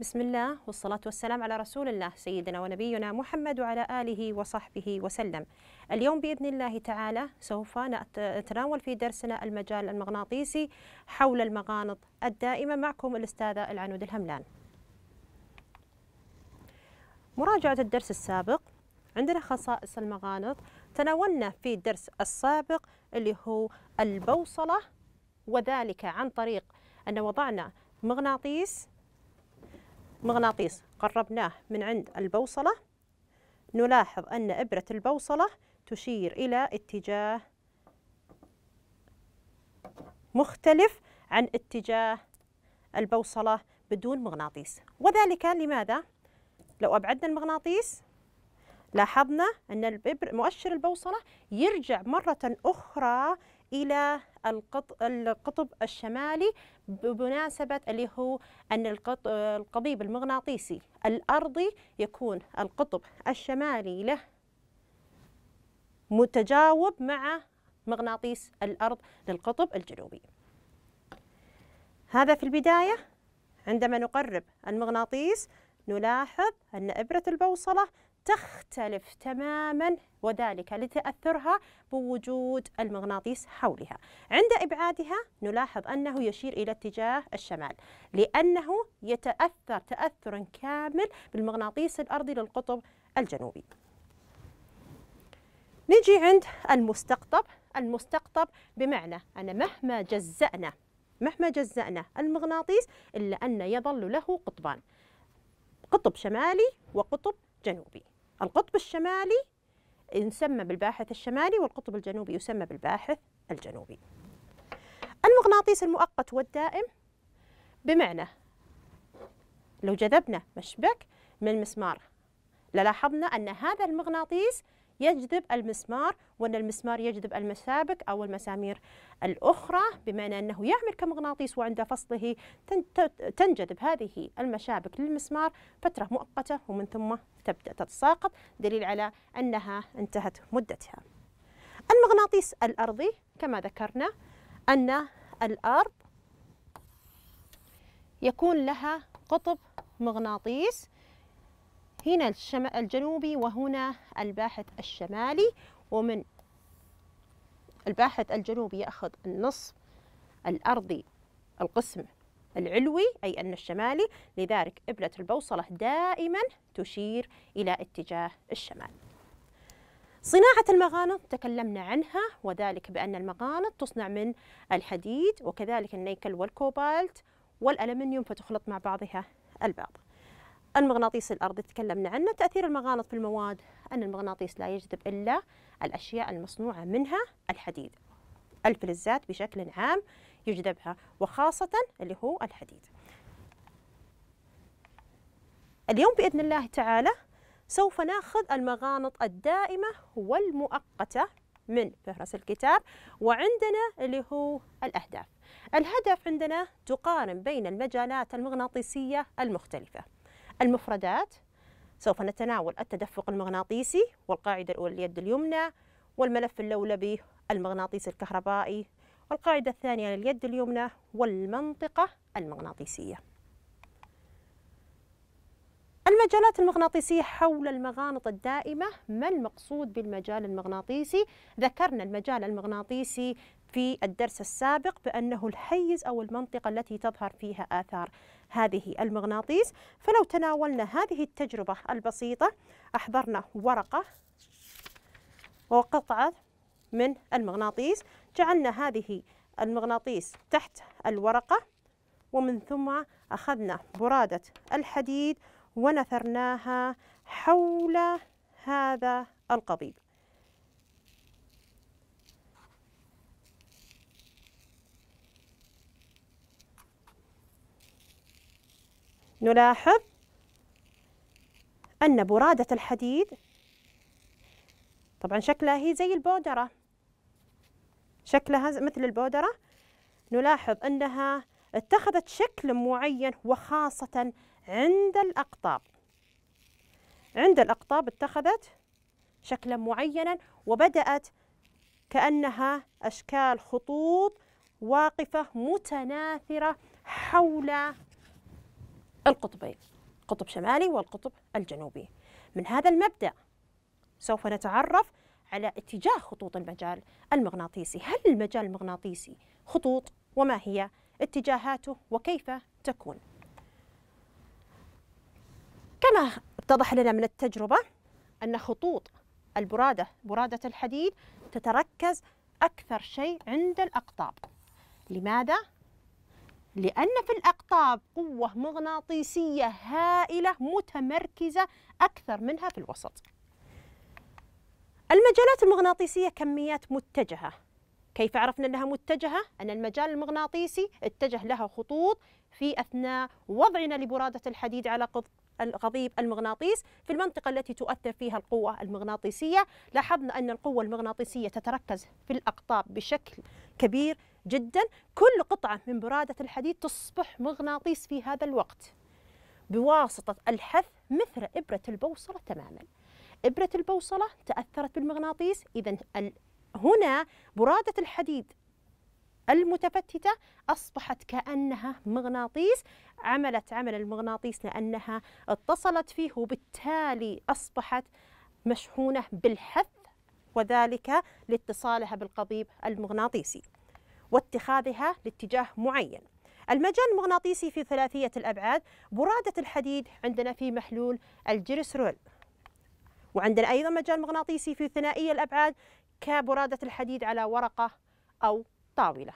بسم الله والصلاة والسلام على رسول الله سيدنا ونبينا محمد وعلى آله وصحبه وسلم اليوم بإذن الله تعالى سوف نتناول في درسنا المجال المغناطيسي حول المغانط الدائمة معكم الأستاذة العنود الهملان مراجعة الدرس السابق عندنا خصائص المغانط تناولنا في الدرس السابق اللي هو البوصلة وذلك عن طريق أن وضعنا مغناطيس مغناطيس قربناه من عند البوصلة نلاحظ أن إبرة البوصلة تشير إلى اتجاه مختلف عن اتجاه البوصلة بدون مغناطيس وذلك لماذا؟ لو أبعدنا المغناطيس لاحظنا أن مؤشر البوصلة يرجع مرة أخرى إلى القطب الشمالي بمناسبة اللي هو أن القضيب المغناطيسي الأرضي يكون القطب الشمالي له متجاوب مع مغناطيس الأرض للقطب الجنوبي هذا في البداية عندما نقرب المغناطيس نلاحظ أن إبرة البوصلة تختلف تماما وذلك لتأثرها بوجود المغناطيس حولها عند إبعادها نلاحظ أنه يشير إلى اتجاه الشمال لأنه يتأثر تأثرا كامل بالمغناطيس الأرضي للقطب الجنوبي نجي عند المستقطب المستقطب بمعنى أن مهما جزأنا مهما جزأنا المغناطيس إلا أن يظل له قطبان قطب شمالي وقطب جنوبي القطب الشمالي يسمى بالباحث الشمالي والقطب الجنوبي يسمى بالباحث الجنوبي المغناطيس المؤقت والدائم بمعنى لو جذبنا مشبك من مسمار للاحظنا أن هذا المغناطيس يجذب المسمار وأن المسمار يجذب المسابك أو المسامير الأخرى بمعنى أنه يعمل كمغناطيس وعند فصله تنجذب هذه المشابك للمسمار فترة مؤقتة ومن ثم تبدأ تتساقط دليل على أنها انتهت مدتها المغناطيس الأرضي كما ذكرنا أن الأرض يكون لها قطب مغناطيس هنا الجنوبي وهنا الباحث الشمالي ومن الباحث الجنوبي يأخذ النصف الأرضي القسم العلوي أي أن الشمالي لذلك إبرة البوصلة دائما تشير إلى اتجاه الشمال صناعة المغانط تكلمنا عنها وذلك بأن المغانط تصنع من الحديد وكذلك النيكل والكوبالت والألمنيوم فتخلط مع بعضها البعض المغناطيس الأرضي تكلمنا عنه تأثير المغانط في المواد أن المغناطيس لا يجذب إلا الأشياء المصنوعة منها الحديد الفلزات بشكل عام يجذبها وخاصة اللي هو الحديد اليوم بإذن الله تعالى سوف ناخذ المغانط الدائمة والمؤقتة من فهرس الكتاب وعندنا اللي هو الأهداف الهدف عندنا تقارن بين المجالات المغناطيسية المختلفة المفردات سوف نتناول التدفق المغناطيسي والقاعدة الأولى اليد اليمنى والملف اللولبي المغناطيسي الكهربائي والقاعدة الثانية لليد اليمنى والمنطقة المغناطيسية المجالات المغناطيسية حول المغانط الدائمة ما المقصود بالمجال المغناطيسي؟ ذكرنا المجال المغناطيسي في الدرس السابق بأنه الحيز أو المنطقة التي تظهر فيها آثار هذه المغناطيس فلو تناولنا هذه التجربة البسيطة أحضرنا ورقة وقطعة من المغناطيس جعلنا هذه المغناطيس تحت الورقة ومن ثم أخذنا برادة الحديد ونثرناها حول هذا القضيب نلاحظ أن برادة الحديد طبعا شكلها هي زي البودرة شكلها مثل البودرة نلاحظ أنها اتخذت شكل معين وخاصة عند الأقطاب عند الأقطاب اتخذت شكلا معينا وبدأت كأنها أشكال خطوط واقفة متناثرة حول القطبين قطب شمالي والقطب الجنوبي من هذا المبدأ سوف نتعرف على اتجاه خطوط المجال المغناطيسي هل المجال المغناطيسي خطوط وما هي اتجاهاته وكيف تكون كما اتضح لنا من التجربة أن خطوط البرادة برادة الحديد تتركز أكثر شيء عند الأقطاب لماذا؟ لأن في الأقطاب قوة مغناطيسية هائلة متمركزة أكثر منها في الوسط المجالات المغناطيسية كميات متجهة كيف عرفنا أنها متجهة؟ أن المجال المغناطيسي اتجه لها خطوط في أثناء وضعنا لبرادة الحديد على الغضيب المغناطيس في المنطقة التي تؤثر فيها القوة المغناطيسية لاحظنا أن القوة المغناطيسية تتركز في الأقطاب بشكل كبير جدا كل قطعة من برادة الحديد تصبح مغناطيس في هذا الوقت بواسطة الحث مثل إبرة البوصلة تماما إبرة البوصلة تأثرت بالمغناطيس إذا هنا برادة الحديد المتفتتة أصبحت كأنها مغناطيس عملت عمل المغناطيس لأنها اتصلت فيه وبالتالي أصبحت مشحونة بالحث وذلك لاتصالها بالقضيب المغناطيسي واتخاذها لاتجاه معين المجال المغناطيسي في ثلاثية الأبعاد برادة الحديد عندنا في محلول الجيرسرول وعندنا أيضا مجال مغناطيسي في ثنائية الأبعاد كبرادة الحديد على ورقة أو طاولة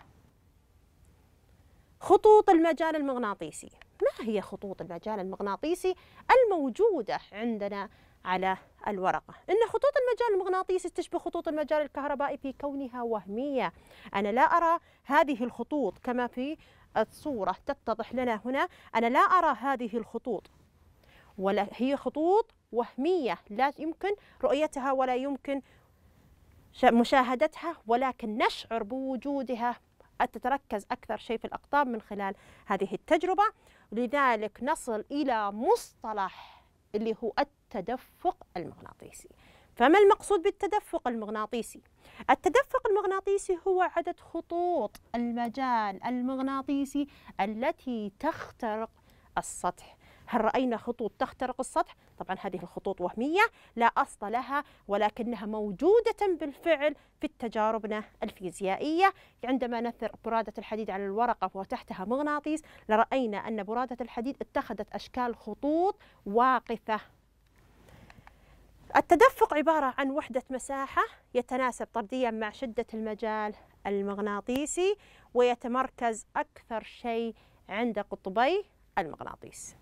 خطوط المجال المغناطيسي ما هي خطوط المجال المغناطيسي الموجودة عندنا على الورقة إن خطوط المجال المغناطيسي تشبه خطوط المجال الكهربائي في كونها وهمية أنا لا أرى هذه الخطوط كما في الصورة تتضح لنا هنا أنا لا أرى هذه الخطوط ولا هي خطوط وهمية لا يمكن رؤيتها ولا يمكن مشاهدتها ولكن نشعر بوجودها تتركز أكثر شيء في الأقطاب من خلال هذه التجربة لذلك نصل إلى مصطلح اللي هو التدفق المغناطيسي فما المقصود بالتدفق المغناطيسي؟ التدفق المغناطيسي هو عدد خطوط المجال المغناطيسي التي تخترق السطح هل رأينا خطوط تخترق السطح؟ طبعا هذه الخطوط وهمية لا أصل لها ولكنها موجودة بالفعل في تجاربنا الفيزيائية عندما نثر برادة الحديد على الورقة وتحتها مغناطيس لرأينا أن برادة الحديد اتخذت أشكال خطوط واقفة التدفق عبارة عن وحدة مساحة يتناسب طرديا مع شدة المجال المغناطيسي ويتمركز أكثر شيء عند قطبي المغناطيس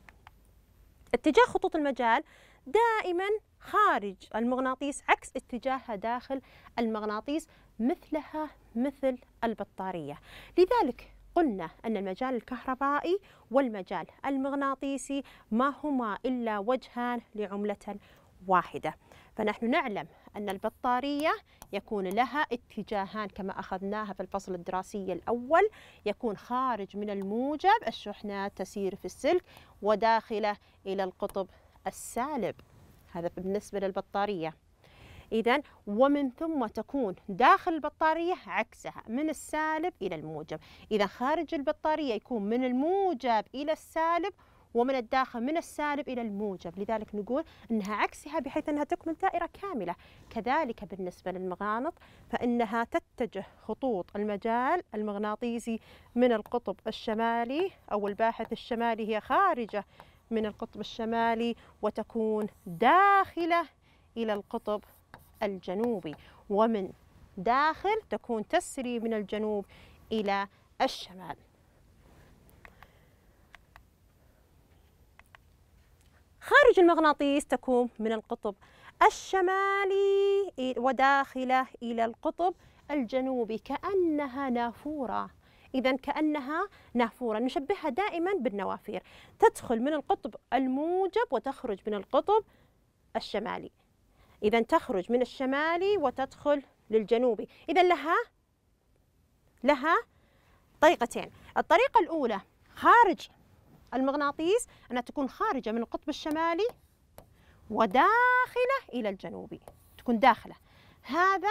اتجاه خطوط المجال دائما خارج المغناطيس عكس اتجاهها داخل المغناطيس مثلها مثل البطارية لذلك قلنا أن المجال الكهربائي والمجال المغناطيسي ما هما إلا وجهان لعملة واحدة فنحن نعلم أن البطارية يكون لها اتجاهان كما أخذناها في الفصل الدراسي الأول يكون خارج من الموجب الشحنة تسير في السلك وداخله إلى القطب السالب هذا بالنسبة للبطارية إذا ومن ثم تكون داخل البطارية عكسها من السالب إلى الموجب إذا خارج البطارية يكون من الموجب إلى السالب ومن الداخل من السالب إلى الموجب لذلك نقول أنها عكسها بحيث أنها تكمل دائرة كاملة كذلك بالنسبة للمغانط فإنها تتجه خطوط المجال المغناطيسي من القطب الشمالي أو الباحث الشمالي هي خارجة من القطب الشمالي وتكون داخلة إلى القطب الجنوبي ومن داخل تكون تسري من الجنوب إلى الشمال خارج المغناطيس تكون من القطب الشمالي وداخله إلى القطب الجنوبي كأنها نافورة إذا كأنها نافورة نشبهها دائما بالنوافير تدخل من القطب الموجب وتخرج من القطب الشمالي إذا تخرج من الشمالي وتدخل للجنوبي إذا لها لها طريقتين الطريقة الأولى خارج المغناطيس أنها تكون خارجة من القطب الشمالي وداخلة إلى الجنوبي تكون داخلة هذا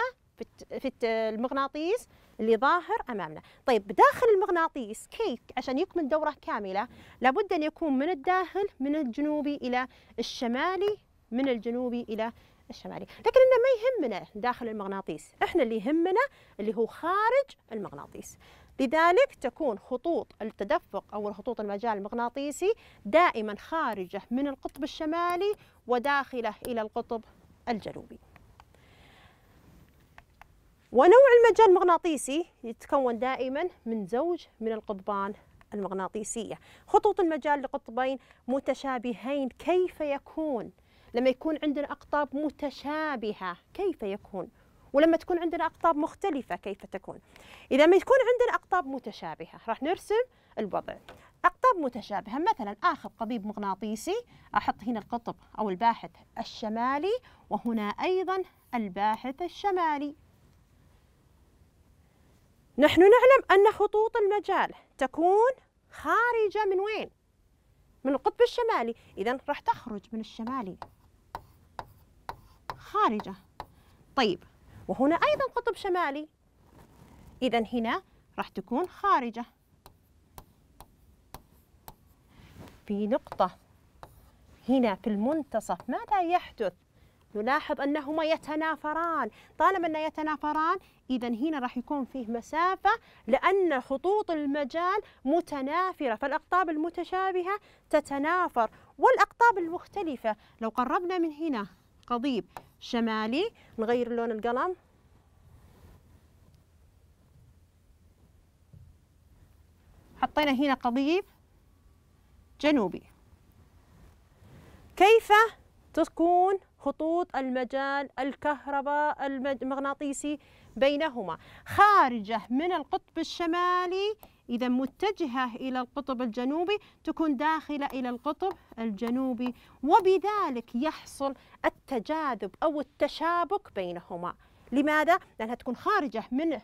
في المغناطيس اللي ظاهر امامنا طيب داخل المغناطيس كيف عشان يكمل دوره كامله لابد ان يكون من الداخل من الجنوبي الى الشمالي من الجنوبي الى الشمالي لكن إنه ما يهمنا داخل المغناطيس إحنا اللي يهمنا اللي هو خارج المغناطيس لذلك تكون خطوط التدفق أو الخطوط المجال المغناطيسي دائما خارجة من القطب الشمالي وداخلة إلى القطب الجنوبي ونوع المجال المغناطيسي يتكون دائما من زوج من القطبان المغناطيسية خطوط المجال لقطبين متشابهين كيف يكون لما يكون عندنا أقطاب متشابهة كيف يكون ولما تكون عندنا أقطاب مختلفة كيف تكون إذا ما يكون عندنا أقطاب متشابهة راح نرسم الوضع أقطاب متشابهة مثلا آخذ قضيب مغناطيسي أحط هنا القطب أو الباحث الشمالي وهنا أيضا الباحث الشمالي نحن نعلم أن خطوط المجال تكون خارجة من وين؟ من القطب الشمالي إذا راح تخرج من الشمالي خارجة طيب وهنا أيضا قطب شمالي إذا هنا راح تكون خارجة في نقطة هنا في المنتصف ماذا يحدث؟ نلاحظ أنهما يتنافران طالما أن يتنافران إذا هنا راح يكون فيه مسافة لأن خطوط المجال متنافرة فالأقطاب المتشابهة تتنافر والأقطاب المختلفة لو قربنا من هنا قضيب شمالي نغير لون القلم حطينا هنا قضيب جنوبي كيف تكون خطوط المجال الكهرباء المغناطيسي بينهما خارجة من القطب الشمالي إذا متجهة إلى القطب الجنوبي تكون داخلة إلى القطب الجنوبي وبذلك يحصل التجاذب أو التشابك بينهما لماذا؟ لأنها تكون خارجة من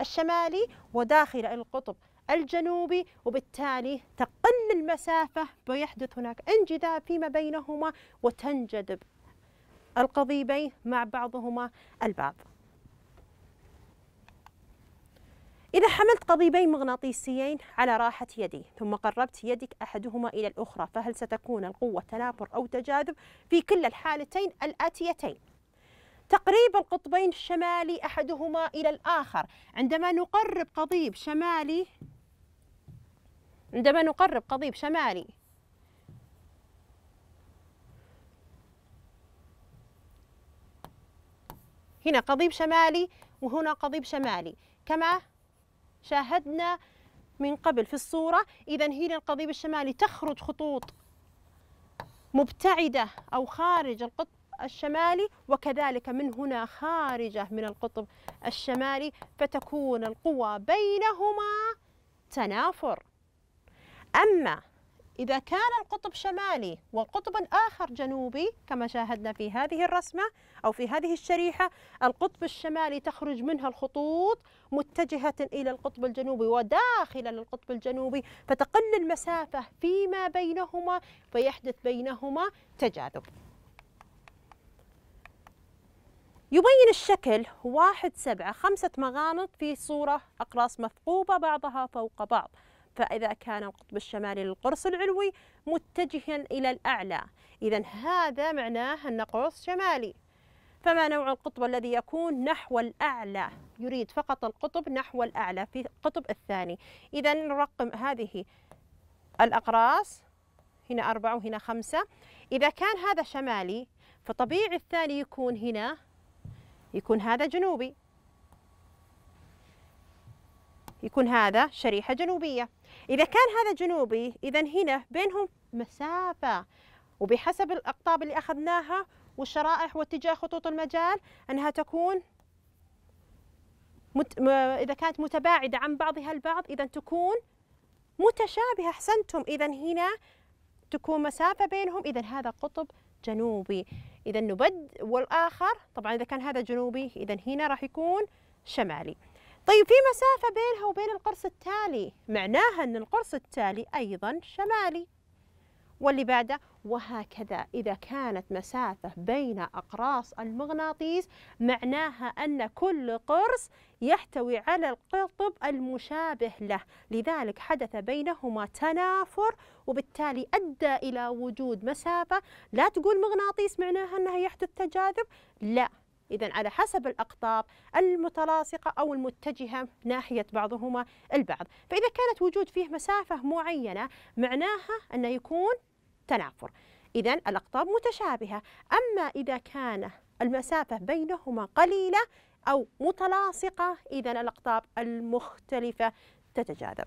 الشمالي وداخلة إلى القطب الجنوبي وبالتالي تقل المسافة ويحدث هناك انجذاب فيما بينهما وتنجذب القضيبين مع بعضهما البعض إذا حملت قضيبين مغناطيسيين على راحة يدي ثم قربت يدك أحدهما إلى الأخرى فهل ستكون القوة تنافر أو تجاذب في كلا الحالتين الآتيتين؟ تقريب القطبين الشمالي أحدهما إلى الآخر عندما نقرب قضيب شمالي عندما نقرب قضيب شمالي هنا قضيب شمالي وهنا قضيب شمالي كما شاهدنا من قبل في الصورة إذا هنا القضيب الشمالي تخرج خطوط مبتعدة أو خارج القطب الشمالي وكذلك من هنا خارجة من القطب الشمالي فتكون القوى بينهما تنافر أما إذا كان القطب شمالي وقطب آخر جنوبي كما شاهدنا في هذه الرسمة أو في هذه الشريحة القطب الشمالي تخرج منها الخطوط متجهة إلى القطب الجنوبي وداخل القطب الجنوبي فتقل المسافة فيما بينهما فيحدث بينهما تجاذب يبين الشكل واحد سبعة خمسة مغانط في صورة أقراص مثقوبة بعضها فوق بعض فإذا كان القطب الشمالي للقرص العلوي متجها إلى الأعلى إذا هذا معناه أن قرص شمالي فما نوع القطب الذي يكون نحو الأعلى يريد فقط القطب نحو الأعلى في القطب الثاني إذا نرقم هذه الأقراص هنا أربعة وهنا خمسة إذا كان هذا شمالي فطبيعي الثاني يكون هنا يكون هذا جنوبي يكون هذا شريحة جنوبية إذا كان هذا جنوبي إذا هنا بينهم مسافة وبحسب الأقطاب اللي أخذناها والشرائح واتجاه خطوط المجال أنها تكون مت... م... إذا كانت متباعدة عن بعضها البعض إذا تكون متشابهة أحسنتم إذا هنا تكون مسافة بينهم إذا هذا قطب جنوبي إذا نبد والآخر طبعا إذا كان هذا جنوبي إذا هنا راح يكون شمالي طيب في مسافة بينها وبين القرص التالي معناها أن القرص التالي أيضا شمالي واللي بعده وهكذا إذا كانت مسافة بين أقراص المغناطيس معناها أن كل قرص يحتوي على القطب المشابه له لذلك حدث بينهما تنافر وبالتالي أدى إلى وجود مسافة لا تقول مغناطيس معناها أنها يحدث تجاذب لا إذا على حسب الأقطاب المتلاصقة أو المتجهة ناحية بعضهما البعض فإذا كانت وجود فيه مسافة معينة معناها أنه يكون تنافر إذا الأقطاب متشابهة أما إذا كان المسافة بينهما قليلة أو متلاصقة إذا الأقطاب المختلفة تتجاذب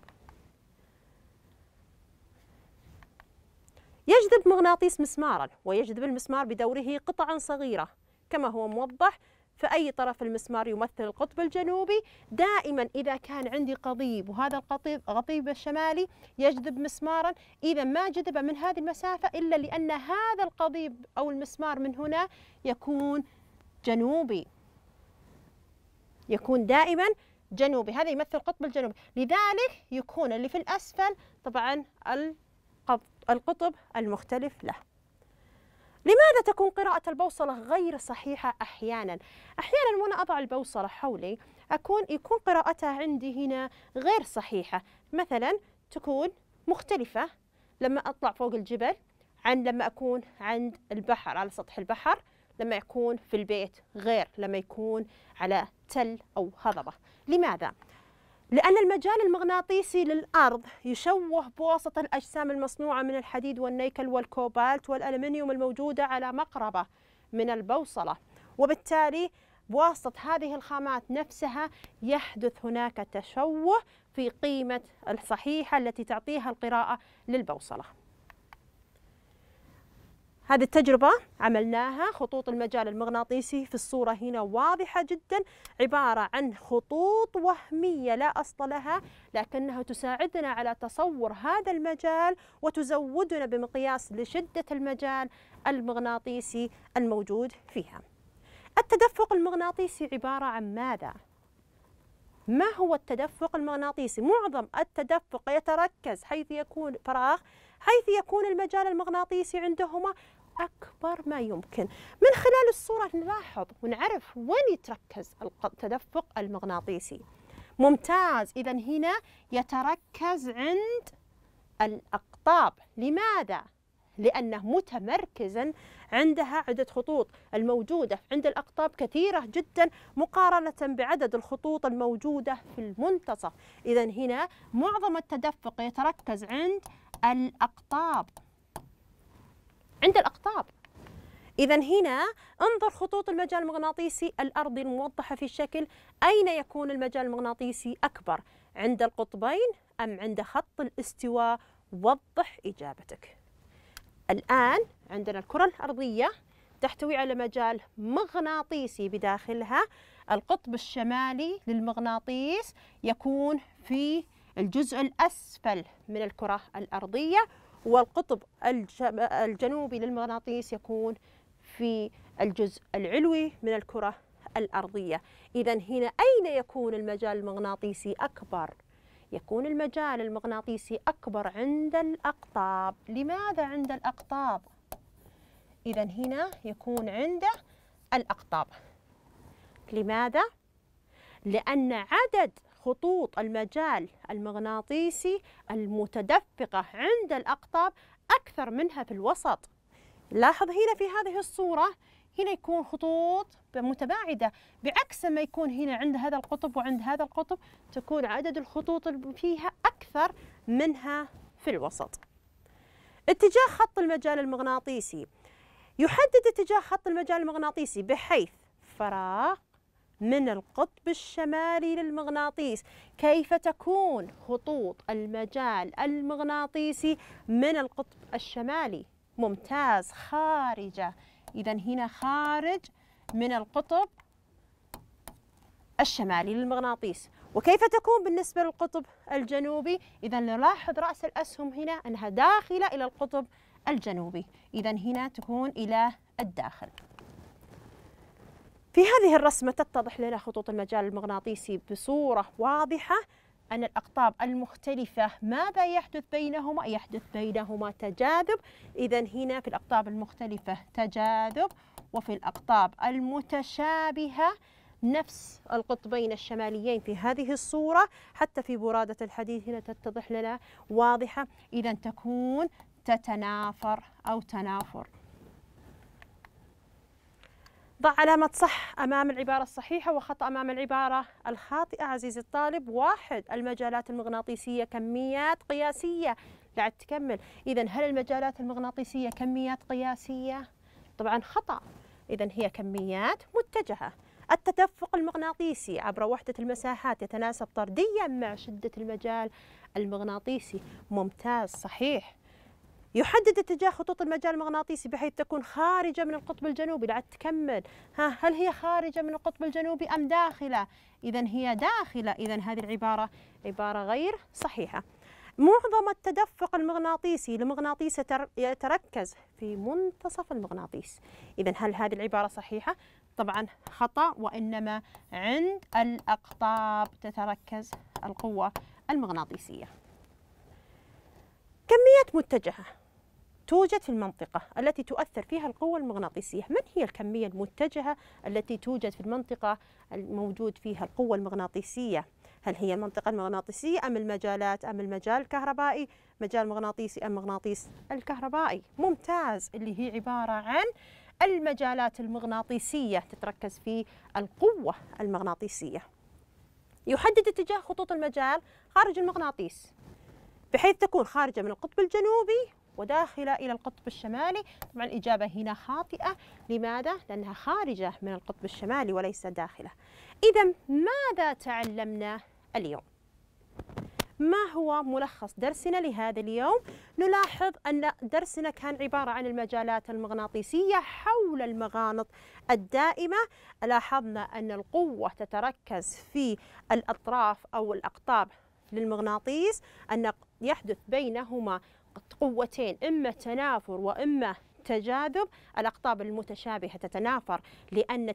يجذب مغناطيس مسمارا ويجذب المسمار بدوره قطعا صغيرة كما هو موضح فأي طرف المسمار يمثل القطب الجنوبي دائما إذا كان عندي قضيب وهذا القطيب غطيب الشمالي يجذب مسمارا إذا ما جذب من هذه المسافة إلا لأن هذا القضيب أو المسمار من هنا يكون جنوبي يكون دائما جنوبي هذا يمثل القطب الجنوبي لذلك يكون اللي في الأسفل طبعا القطب المختلف له لماذا تكون قراءة البوصلة غير صحيحة أحيانا؟ أحيانا وأنا أضع البوصلة حولي أكون يكون قراءتها عندي هنا غير صحيحة مثلا تكون مختلفة لما أطلع فوق الجبل عن لما أكون عند البحر على سطح البحر لما يكون في البيت غير لما يكون على تل أو هضبة لماذا؟ لأن المجال المغناطيسي للأرض يشوه بواسطة الأجسام المصنوعة من الحديد والنيكل والكوبالت والألمنيوم الموجودة على مقربة من البوصلة وبالتالي بواسطة هذه الخامات نفسها يحدث هناك تشوه في قيمة الصحيحة التي تعطيها القراءة للبوصلة هذه التجربة عملناها خطوط المجال المغناطيسي في الصورة هنا واضحة جدا عبارة عن خطوط وهمية لا أصل لها لكنها تساعدنا على تصور هذا المجال وتزودنا بمقياس لشدة المجال المغناطيسي الموجود فيها التدفق المغناطيسي عبارة عن ماذا؟ ما هو التدفق المغناطيسي؟ معظم التدفق يتركز حيث يكون فراغ حيث يكون المجال المغناطيسي عندهما أكبر ما يمكن من خلال الصورة نلاحظ ونعرف وين يتركز التدفق المغناطيسي ممتاز إذا هنا يتركز عند الأقطاب لماذا؟ لأنه متمركزا عندها عدة خطوط الموجودة عند الأقطاب كثيرة جدا مقارنة بعدد الخطوط الموجودة في المنتصف إذا هنا معظم التدفق يتركز عند الأقطاب عند الأقطاب إذا هنا انظر خطوط المجال المغناطيسي الأرضي الموضحة في الشكل أين يكون المجال المغناطيسي أكبر عند القطبين أم عند خط الاستواء وضح إجابتك الآن عندنا الكرة الأرضية تحتوي على مجال مغناطيسي بداخلها القطب الشمالي للمغناطيس يكون في الجزء الأسفل من الكرة الأرضية والقطب الجنوبي للمغناطيس يكون في الجزء العلوي من الكرة الأرضية إذا هنا أين يكون المجال المغناطيسي أكبر؟ يكون المجال المغناطيسي أكبر عند الأقطاب لماذا عند الأقطاب؟ إذا هنا يكون عند الأقطاب لماذا؟ لأن عدد خطوط المجال المغناطيسي المتدفقة عند الأقطاب أكثر منها في الوسط لاحظ هنا في هذه الصورة هنا يكون خطوط متباعدة بعكس ما يكون هنا عند هذا القطب وعند هذا القطب تكون عدد الخطوط فيها أكثر منها في الوسط اتجاه خط المجال المغناطيسي يحدد اتجاه خط المجال المغناطيسي بحيث فراغ من القطب الشمالي للمغناطيس كيف تكون خطوط المجال المغناطيسي من القطب الشمالي ممتاز خارجة إذا هنا خارج من القطب الشمالي للمغناطيس وكيف تكون بالنسبة للقطب الجنوبي إذا نلاحظ رأس الأسهم هنا أنها داخلة إلى القطب الجنوبي إذا هنا تكون إلى الداخل في هذه الرسمة تتضح لنا خطوط المجال المغناطيسي بصورة واضحة أن الأقطاب المختلفة ماذا يحدث بينهما؟ يحدث بينهما تجاذب إذا هنا في الأقطاب المختلفة تجاذب وفي الأقطاب المتشابهة نفس القطبين الشماليين في هذه الصورة حتى في برادة الحديد هنا تتضح لنا واضحة إذا تكون تتنافر أو تنافر ضع علامة صح أمام العبارة الصحيحة وخطأ أمام العبارة الخاطئة عزيزي الطالب واحد المجالات المغناطيسية كميات قياسية بعد تكمل إذا هل المجالات المغناطيسية كميات قياسية؟ طبعا خطأ إذا هي كميات متجهة التدفق المغناطيسي عبر وحدة المساحات يتناسب طرديا مع شدة المجال المغناطيسي ممتاز صحيح يحدد اتجاه خطوط المجال المغناطيسي بحيث تكون خارجة من القطب الجنوبي لا تكمل ها هل هي خارجة من القطب الجنوبي أم داخلة إذا هي داخلة إذا هذه العبارة عبارة غير صحيحة معظم التدفق المغناطيسي لمغناطيس يتركز في منتصف المغناطيس إذا هل هذه العبارة صحيحة؟ طبعا خطأ وإنما عند الأقطاب تتركز القوة المغناطيسية كميات متجهة توجد في المنطقة التي تؤثر فيها القوة المغناطيسية من هي الكمية المتجهة التي توجد في المنطقة الموجود فيها القوة المغناطيسية هل هي المنطقة المغناطيسية أم المجالات أم المجال الكهربائي مجال مغناطيسي أم مغناطيس الكهربائي ممتاز اللي هي عبارة عن المجالات المغناطيسية تتركز في القوة المغناطيسية يحدد اتجاه خطوط المجال خارج المغناطيس بحيث تكون خارجة من القطب الجنوبي وداخلة إلى القطب الشمالي طبعا الإجابة هنا خاطئة لماذا؟ لأنها خارجة من القطب الشمالي وليس داخله إذا ماذا تعلمنا اليوم؟ ما هو ملخص درسنا لهذا اليوم؟ نلاحظ أن درسنا كان عبارة عن المجالات المغناطيسية حول المغانط الدائمة لاحظنا أن القوة تتركز في الأطراف أو الأقطاب للمغناطيس أن يحدث بينهما قوتين إما تنافر وإما تجاذب الأقطاب المتشابهة تتنافر لأن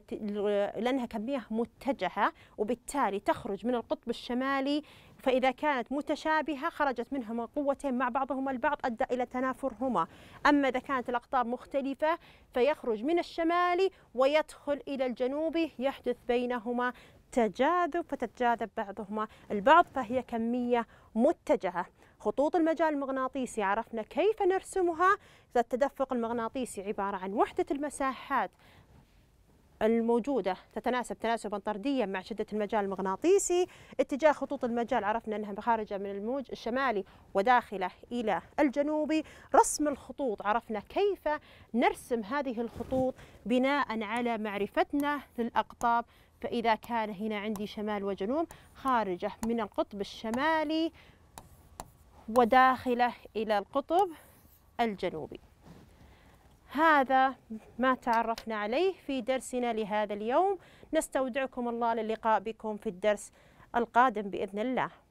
لأنها كمية متجهة وبالتالي تخرج من القطب الشمالي فإذا كانت متشابهة خرجت منهما قوتين مع بعضهما البعض أدى إلى تنافرهما أما إذا كانت الأقطاب مختلفة فيخرج من الشمالي ويدخل إلى الجنوبي يحدث بينهما تجاذب فتتجاذب بعضهما البعض فهي كمية متجهة خطوط المجال المغناطيسي عرفنا كيف نرسمها إذا التدفق المغناطيسي عبارة عن وحدة المساحات الموجودة تتناسب تناسبا طرديا مع شدة المجال المغناطيسي اتجاه خطوط المجال عرفنا أنها خارجة من الموج الشمالي وداخلة إلى الجنوبي رسم الخطوط عرفنا كيف نرسم هذه الخطوط بناء على معرفتنا للأقطاب فإذا كان هنا عندي شمال وجنوب خارجة من القطب الشمالي وداخله إلى القطب الجنوبي هذا ما تعرفنا عليه في درسنا لهذا اليوم نستودعكم الله للقاء بكم في الدرس القادم بإذن الله